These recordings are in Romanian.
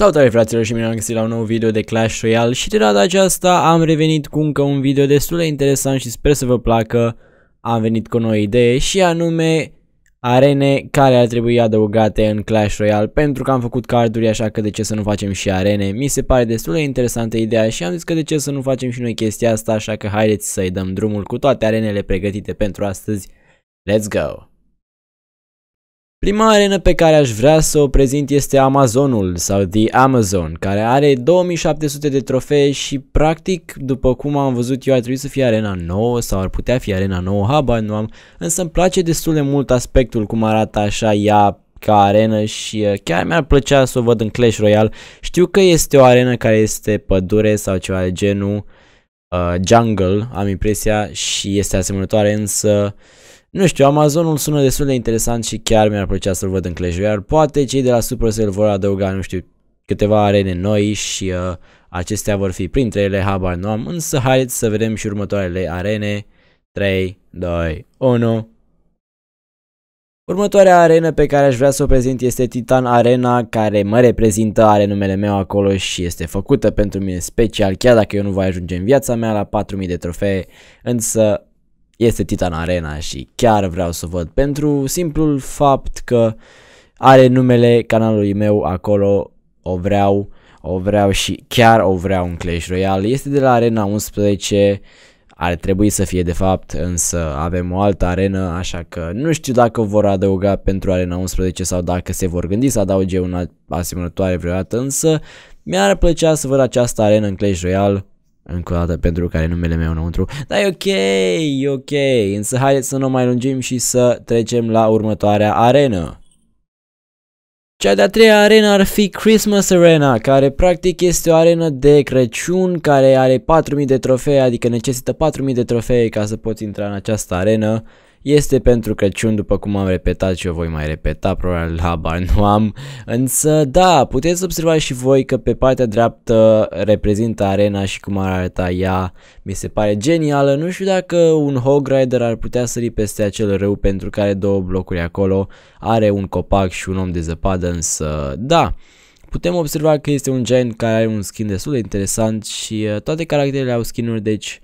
Salutare fraților și bine am găsit la un nou video de Clash Royale și de data aceasta am revenit cu încă un video destul de interesant și sper să vă placă. Am venit cu o nouă idee și anume arene care ar trebui adăugate în Clash Royale pentru că am făcut carduri așa că de ce să nu facem și arene. Mi se pare destul de interesantă ideea și am zis că de ce să nu facem și noi chestia asta așa că haideți să-i dăm drumul cu toate arenele pregătite pentru astăzi. Let's go! Prima arenă pe care aș vrea să o prezint este Amazonul sau The Amazon, care are 2700 de trofee și practic, după cum am văzut eu, ar trebui să fie arena nouă sau ar putea fi arena nouă, habar nu am, însă îmi place destul de mult aspectul cum arată așa ea ca arenă și uh, chiar mi-ar plăcea să o văd în Clash Royale. Știu că este o arenă care este pădure sau ceva de genul, uh, jungle, am impresia, și este asemănătoare, însă nu știu, Amazonul sună destul de interesant și chiar mi-ar plăcea să-l văd în Clash Royale. Poate cei de la Supercell vor adăuga, nu știu, câteva arene noi și uh, acestea vor fi printre ele, habar nu am, însă haideți să vedem și următoarele arene. 3, 2, 1... Următoarea arenă pe care aș vrea să o prezint este Titan Arena, care mă reprezintă, are numele meu acolo și este făcută pentru mine special, chiar dacă eu nu voi ajunge în viața mea la 4000 de trofee, însă este Titan Arena și chiar vreau să văd pentru simplul fapt că are numele canalului meu acolo, o vreau, o vreau și chiar o vreau în Clash Royale. Este de la Arena 11, ar trebui să fie de fapt, însă avem o altă arenă, așa că nu știu dacă vor adăuga pentru Arena 11 sau dacă se vor gândi să adauge una asemănătoare vreodată, însă mi-ar plăcea să văd această arenă în Clash Royale încă o dată pentru care numele meu înăuntru. Dar e ok, e ok. Însă haideți să nu mai lungim și să trecem la următoarea arenă. Cea de-a treia arenă ar fi Christmas Arena, care practic este o arenă de Crăciun care are 4000 de trofee, adică necesită 4000 de trofee ca să poți intra în această arenă este pentru Crăciun, după cum am repetat și o voi mai repeta, probabil habar nu am, însă da, puteți observa și voi că pe partea dreaptă reprezintă arena și cum ar arăta ea, mi se pare genială, nu știu dacă un Hog Rider ar putea sări peste acel râu pentru care două blocuri acolo are un copac și un om de zăpadă, însă da, Putem observa că este un gen care are un skin destul de interesant și uh, toate caracterele au skinuri, deci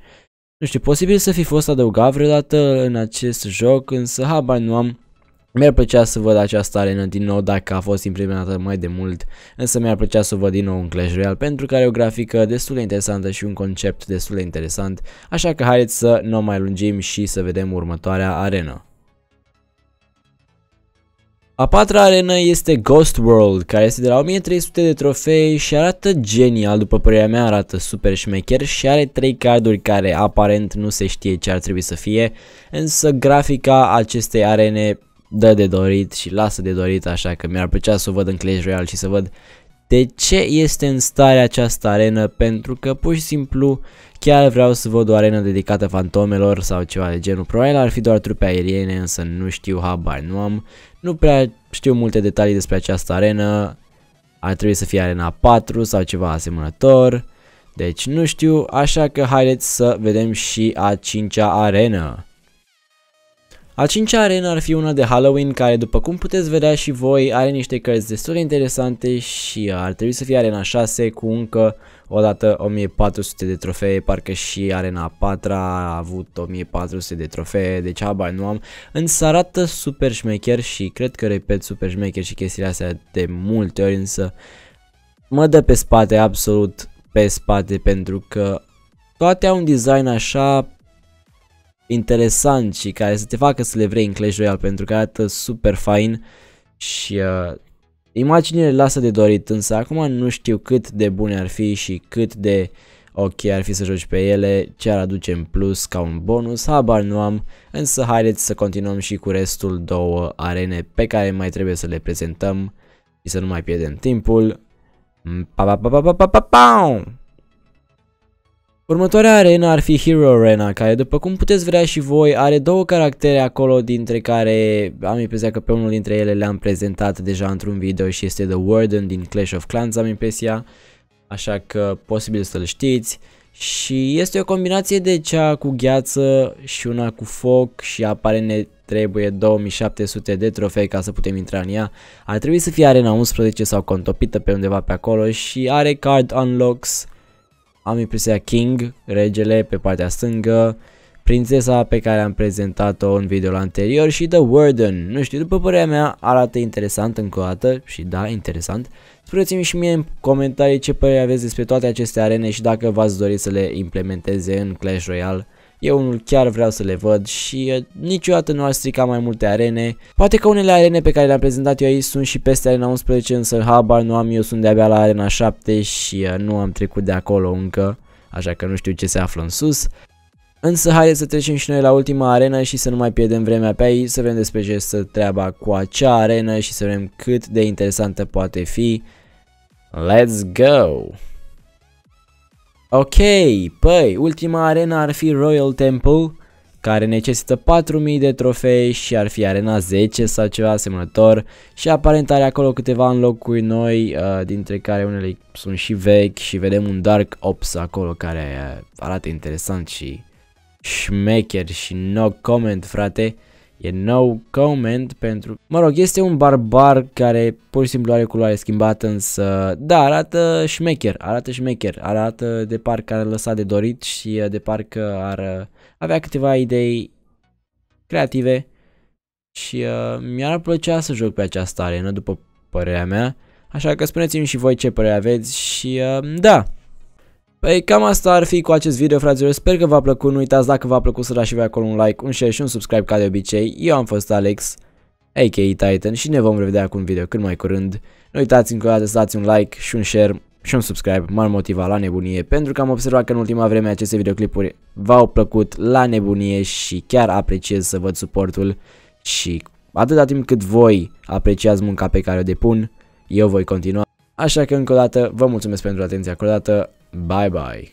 nu știu, posibil să fi fost adăugat vreodată în acest joc, însă habar nu am. Mi-ar plăcea să văd această arenă din nou dacă a fost implementată mai de mult, însă mi-ar plăcea să văd din nou un Clash Royale pentru că are o grafică destul de interesantă și un concept destul de interesant, așa că haideți să nu mai lungim și să vedem următoarea arenă. A patra arenă este Ghost World, care este de la 1300 de trofei și arată genial, după părerea mea arată super șmecher și are 3 carduri care aparent nu se știe ce ar trebui să fie, însă grafica acestei arene dă de dorit și lasă de dorit, așa că mi-ar plăcea să o văd în Clash Royale și să văd de ce este în stare această arenă, pentru că pur și simplu chiar vreau să văd o arenă dedicată fantomelor sau ceva de genul. Probabil ar fi doar trupe aeriene, însă nu știu, habar nu am. Nu prea știu multe detalii despre această arenă, ar trebui să fie arena 4 sau ceva asemănător. Deci nu știu, așa că haideți să vedem și a 5-a arenă. A cincea arenă ar fi una de Halloween care, după cum puteți vedea și voi, are niște cărți destul de interesante și ar trebui să fie arena 6 cu încă o dată 1400 de trofee, parcă și arena 4 a avut 1400 de trofee, deci habar nu am, însă arată super șmecher și cred că repet super șmecher și chestiile astea de multe ori, însă mă dă pe spate, absolut pe spate, pentru că toate au un design așa interesant și care să te facă să le vrei în Clash Royale pentru că arată super fain și uh, imaginile lasă de dorit, însă acum nu știu cât de bune ar fi și cât de ok ar fi să joci pe ele, ce ar aduce în plus ca un bonus, habar nu am, însă haideți să continuăm și cu restul două arene pe care mai trebuie să le prezentăm și să nu mai pierdem timpul. Pa, pa, pa, pa, pa, pa, pa, pa! Următoarea arena ar fi Hero Arena, care după cum puteți vrea și voi are două caractere acolo dintre care am impresia că pe unul dintre ele le-am prezentat deja într-un video și este The Warden din Clash of Clans am impresia, așa că posibil să-l știți. Și este o combinație de cea cu gheață și una cu foc și apare ne trebuie 2700 de trofei ca să putem intra în ea. Ar trebui să fie arena 11 sau contopită pe undeva pe acolo și are card unlocks am impresia King, regele, pe partea stângă, prințesa pe care am prezentat-o în videoul anterior și The Warden. Nu știu, după părerea mea arată interesant încă o dată și da, interesant. Spuneți-mi și mie în comentarii ce părere aveți despre toate aceste arene și dacă v-ați dori să le implementeze în Clash Royale eu unul chiar vreau să le văd și niciodată nu ar strica mai multe arene. Poate că unele arene pe care le-am prezentat eu aici sunt și peste arena 11, însă habar nu am, eu sunt de-abia la arena 7 și nu am trecut de acolo încă, așa că nu știu ce se află în sus. Însă haideți să trecem și noi la ultima arenă și să nu mai pierdem vremea pe aici, să vedem despre ce este treaba cu acea arenă și să vedem cât de interesantă poate fi. Let's go! Ok, păi, ultima arena ar fi Royal Temple, care necesită 4000 de trofei și ar fi arena 10 sau ceva asemănător și aparent are acolo câteva cu noi, uh, dintre care unele sunt și vechi și vedem un Dark Ops acolo care uh, arată interesant și șmecher și no comment, frate. E no comment pentru... Mă rog, este un barbar care pur și simplu are culoare schimbată, însă... Da, arată șmecher, arată șmecher, arată de parcă ar lăsa de dorit și uh, de parcă ar uh, avea câteva idei creative și uh, mi-ar plăcea să joc pe această arenă, după părerea mea. Așa că spuneți-mi și voi ce părere aveți și uh, da, Păi cam asta ar fi cu acest video, fraților. Sper că v-a plăcut. Nu uitați dacă v-a plăcut să dați și voi acolo un like, un share și un subscribe ca de obicei. Eu am fost Alex, a.k.a. Titan și ne vom revedea cu un video cât mai curând. Nu uitați încă o dată să dați un like și un share și un subscribe. M-ar motiva la nebunie pentru că am observat că în ultima vreme aceste videoclipuri v-au plăcut la nebunie și chiar apreciez să văd suportul și atâta timp cât voi apreciați munca pe care o depun, eu voi continua. Așa că încă o dată vă mulțumesc pentru atenția acordată, Bye bye.